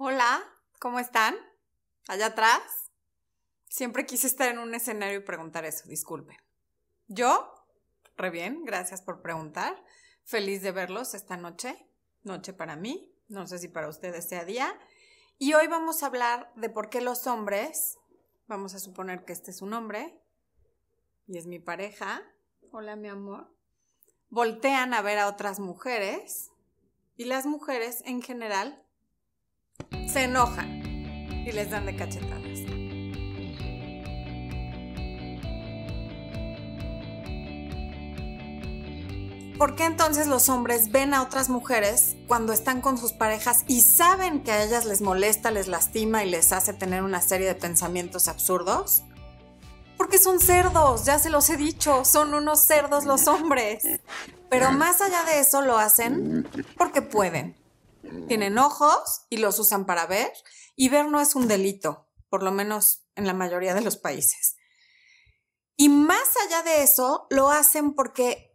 Hola, ¿cómo están? Allá atrás. Siempre quise estar en un escenario y preguntar eso, disculpen. Yo, re bien, gracias por preguntar. Feliz de verlos esta noche, noche para mí, no sé si para ustedes sea día. Y hoy vamos a hablar de por qué los hombres, vamos a suponer que este es un hombre y es mi pareja, hola mi amor, voltean a ver a otras mujeres y las mujeres en general se enojan y les dan de cachetadas. ¿Por qué entonces los hombres ven a otras mujeres cuando están con sus parejas y saben que a ellas les molesta, les lastima y les hace tener una serie de pensamientos absurdos? Porque son cerdos, ya se los he dicho, son unos cerdos los hombres. Pero más allá de eso lo hacen porque pueden tienen mm. ojos y los usan para ver, y ver no es un delito, por lo menos en la mayoría de los países. Y más allá de eso, lo hacen porque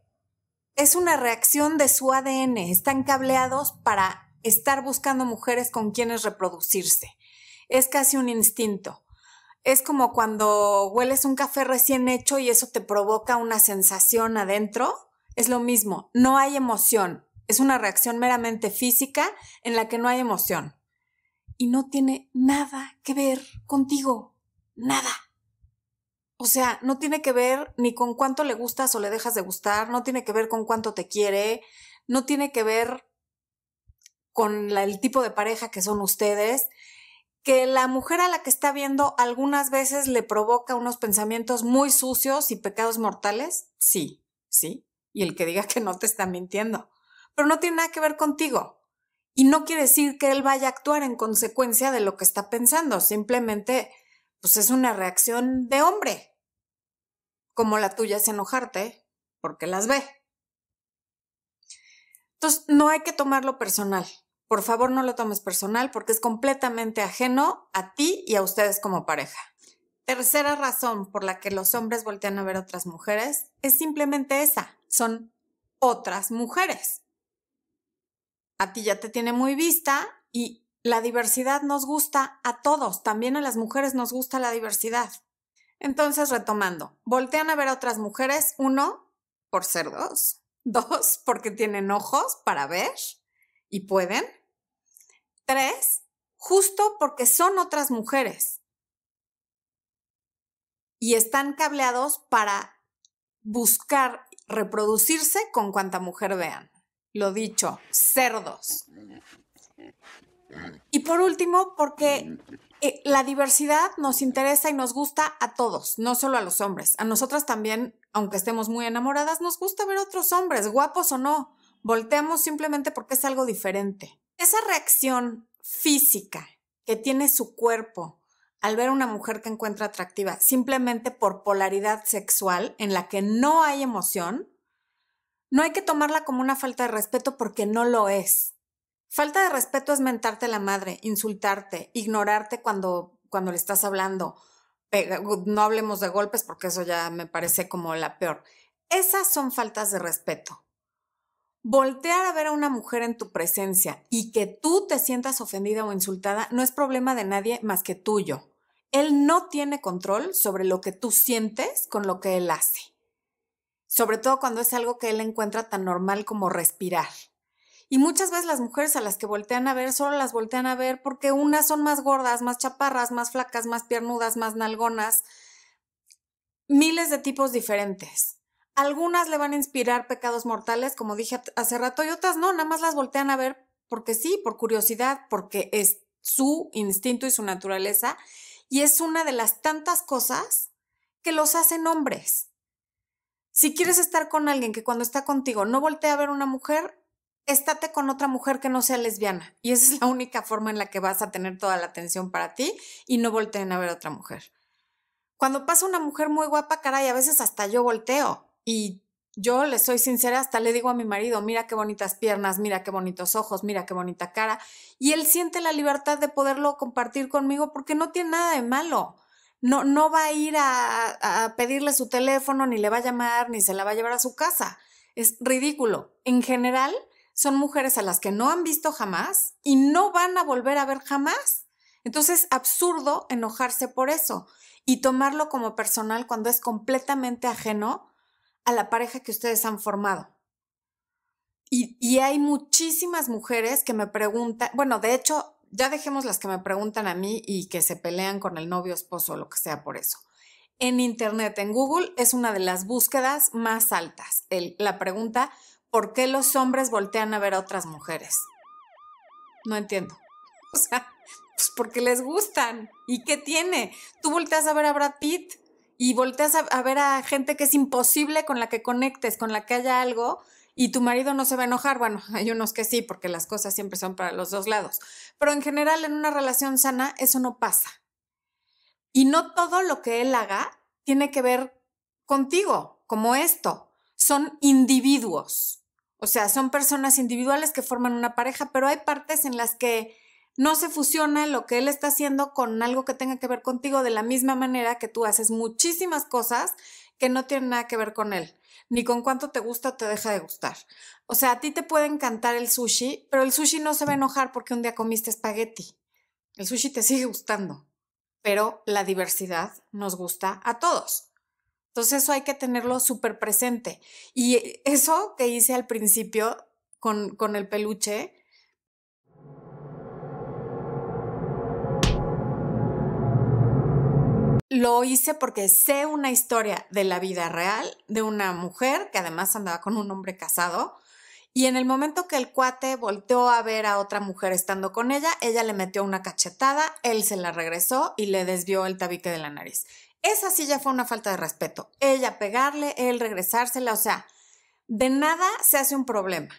es una reacción de su ADN, están cableados para estar buscando mujeres con quienes reproducirse. Es casi un instinto. Es como cuando hueles un café recién hecho y eso te provoca una sensación adentro. Es lo mismo, no hay emoción, es una reacción meramente física en la que no hay emoción. Y no tiene nada que ver contigo. Nada. O sea, no tiene que ver ni con cuánto le gustas o le dejas de gustar, no tiene que ver con cuánto te quiere, no tiene que ver con el tipo de pareja que son ustedes, que la mujer a la que está viendo algunas veces le provoca unos pensamientos muy sucios y pecados mortales, sí, sí. Y el que diga que no te está mintiendo pero no tiene nada que ver contigo. Y no quiere decir que él vaya a actuar en consecuencia de lo que está pensando, simplemente pues es una reacción de hombre, como la tuya es enojarte porque las ve. Entonces, no hay que tomarlo personal. Por favor, no lo tomes personal porque es completamente ajeno a ti y a ustedes como pareja. Tercera razón por la que los hombres voltean a ver a otras mujeres es simplemente esa, son otras mujeres a ti ya te tiene muy vista y la diversidad nos gusta a todos, también a las mujeres nos gusta la diversidad. Entonces, retomando, voltean a ver a otras mujeres, uno, por ser dos, dos, porque tienen ojos para ver y pueden, tres, justo porque son otras mujeres y están cableados para buscar reproducirse con cuanta mujer vean lo dicho, cerdos. Y por último, porque eh, la diversidad nos interesa y nos gusta a todos, no solo a los hombres. A nosotras también, aunque estemos muy enamoradas, nos gusta ver otros hombres, guapos o no. Voltemos simplemente porque es algo diferente. Esa reacción física que tiene su cuerpo al ver a una mujer que encuentra atractiva simplemente por polaridad sexual en la que no hay emoción, no hay que tomarla como una falta de respeto porque no lo es. Falta de respeto es mentarte la madre, insultarte, ignorarte cuando, cuando le estás hablando. No hablemos de golpes porque eso ya me parece como la peor. Esas son faltas de respeto. Voltear a ver a una mujer en tu presencia y que tú te sientas ofendida o insultada no es problema de nadie más que tuyo. Él no tiene control sobre lo que tú sientes con lo que él hace sobre todo cuando es algo que él encuentra tan normal como respirar. Y muchas veces las mujeres a las que voltean a ver, solo las voltean a ver porque unas son más gordas, más chaparras, más flacas, más piernudas, más nalgonas, miles de tipos diferentes. Algunas le van a inspirar pecados mortales, como dije hace rato, y otras no, nada más las voltean a ver porque sí, por curiosidad, porque es su instinto y su naturaleza, y es una de las tantas cosas que los hacen hombres. Si quieres estar con alguien que cuando está contigo no voltea a ver una mujer, estate con otra mujer que no sea lesbiana. Y esa es la única forma en la que vas a tener toda la atención para ti y no volteen a ver otra mujer. Cuando pasa una mujer muy guapa, caray, a veces hasta yo volteo y yo le soy sincera, hasta le digo a mi marido, mira qué bonitas piernas, mira qué bonitos ojos, mira qué bonita cara. Y él siente la libertad de poderlo compartir conmigo porque no tiene nada de malo no, va a ir a, pedirle su teléfono, ni le va a llamar, ni se la va a llevar a su casa. Es ridículo. En general, son mujeres a las que no han visto jamás y no van a volver a ver jamás. Entonces, absurdo enojarse por eso y tomarlo como personal cuando es completamente ajeno a la pareja que ustedes han formado. Y, y hay muchísimas mujeres que me preguntan, bueno, de hecho, ya dejemos las que me preguntan a mí y que se pelean con el novio, esposo o lo que sea por eso. En Internet, en Google, es una de las búsquedas más altas. la pregunta, ¿por qué los hombres voltean a ver a otras mujeres? No entiendo. O sea, pues porque les gustan. ¿Y qué tiene? Tú volteas a ver a Brad Pitt y volteas a, a ver a gente que es imposible con la que conectes, con la que haya algo, y tu marido no se va a enojar. Bueno, hay unos que sí, porque las cosas siempre son para los dos lados. Pero en general, en una relación sana, eso no pasa. Y no todo lo que él haga tiene que ver contigo, como esto. Son individuos. O sea, son personas individuales que forman una pareja, pero hay partes en las que no se fusiona lo que él está haciendo con algo que tenga que ver contigo de la misma manera que tú haces muchísimas cosas que no tienen nada que ver con él ni con cuánto te gusta te deja de gustar. O sea, a ti te puede encantar el sushi, pero el sushi no se va a enojar porque un día comiste espagueti. El sushi te sigue gustando, pero la diversidad nos gusta a todos. Entonces eso hay que tenerlo súper presente. Y eso que hice al principio con, con el peluche, lo hice porque sé una historia de la vida real de una mujer que además andaba con un hombre casado. Y en el momento que el cuate volteó a ver a otra mujer estando con ella, ella le metió una cachetada, él se la regresó y le desvió el tabique de la nariz. Esa sí ya fue una falta de respeto. Ella pegarle, él regresársela, o sea, de nada se hace un problema.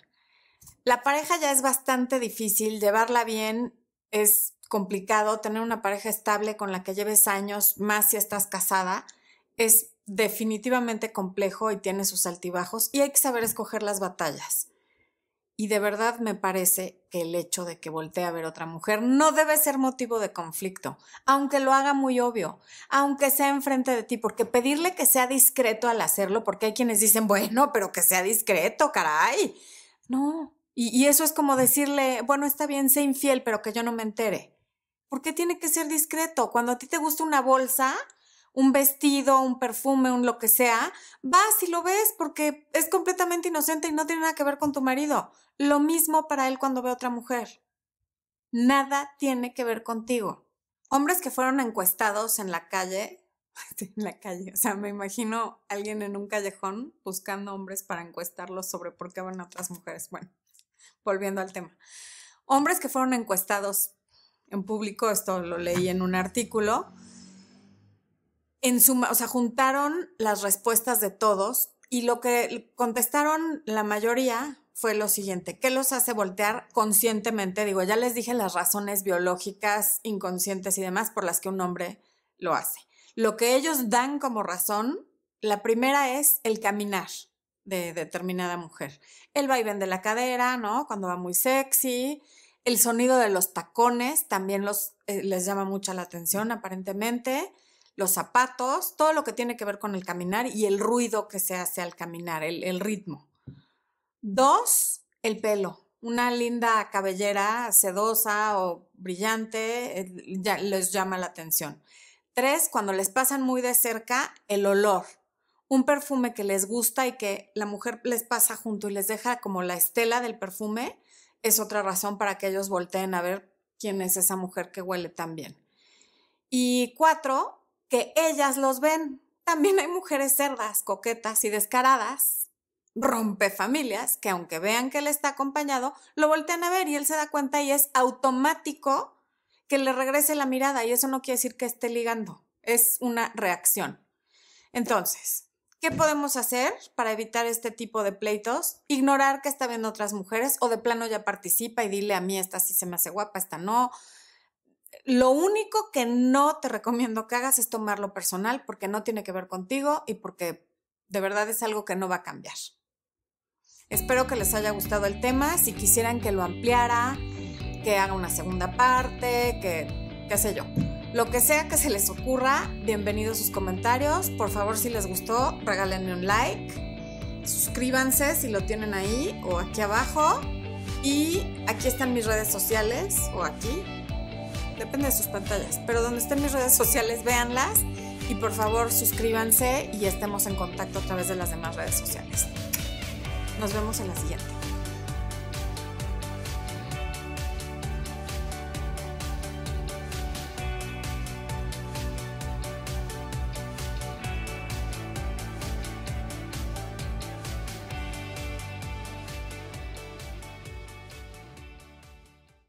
La pareja ya es bastante difícil, llevarla bien es complicado, tener una pareja estable con la que lleves años, más si estás casada, es definitivamente complejo y tiene sus altibajos y hay que saber escoger las batallas. Y de verdad me parece que el hecho de que voltee a ver otra mujer no debe ser motivo de conflicto, aunque lo haga muy obvio, aunque sea enfrente de ti, porque pedirle que sea discreto al hacerlo, porque hay quienes dicen, bueno, pero que sea discreto, caray. No. Y, y eso es como decirle, bueno, está bien, sé infiel, pero que yo no me entere. ¿Por qué tiene que ser discreto? Cuando a ti te gusta una bolsa, un vestido, un perfume, un lo que sea, vas y lo ves porque es completamente inocente y no tiene nada que ver con tu marido. Lo mismo para él cuando ve a otra mujer. Nada tiene que ver contigo. Hombres que fueron encuestados en la calle, en la calle, o sea, me imagino alguien en un callejón buscando hombres para encuestarlos sobre por qué van a otras mujeres. Bueno, volviendo al tema. Hombres que fueron encuestados en público, esto lo leí en un artículo, en suma, o sea, juntaron las respuestas de todos y lo que contestaron la mayoría fue lo siguiente, ¿qué los hace voltear conscientemente? Digo, ya les dije las razones biológicas, inconscientes y demás por las que un hombre lo hace. Lo que ellos dan como razón, la primera es el caminar de determinada mujer. El y de la cadera, ¿no? Cuando va muy sexy, el sonido de los tacones también los, eh, les llama mucha la atención, aparentemente. Los zapatos, todo lo que tiene que ver con el caminar y el ruido que se hace al caminar, el, ritmo. Dos, el pelo. Una linda cabellera sedosa o brillante eh, les llama la atención. Tres, cuando les pasan muy de cerca, el olor un perfume que les gusta y que la mujer les pasa junto y les deja como la estela del perfume, es otra razón para que ellos volteen a ver quién es esa mujer que huele tan bien. Y cuatro, que ellas los ven. También hay mujeres cerdas, coquetas y descaradas, rompe familias que aunque vean que él está acompañado, lo voltean a ver y él se da cuenta y es automático que le regrese la mirada y eso no quiere decir que esté ligando, es una reacción. Entonces, ¿Qué podemos hacer para evitar este tipo de pleitos? Ignorar que está viendo otras mujeres o de plano ya participa y dile a mí esta sí se me hace guapa, esta no. Lo único que no te recomiendo que hagas es tomarlo personal porque no tiene que ver contigo y porque de verdad es algo que no va a cambiar. Espero que les haya gustado el tema. Si quisieran que lo ampliara, que haga una segunda parte, que qué sé yo. Lo que sea que se les ocurra, bienvenidos sus comentarios. Por favor, si les gustó, regálenme un like. Suscríbanse si lo tienen ahí o aquí abajo. Y aquí están mis redes sociales o aquí. Depende de sus pantallas. Pero donde estén mis redes sociales, véanlas. Y por favor, suscríbanse y estemos en contacto a través de las demás redes sociales. Nos vemos en la siguiente.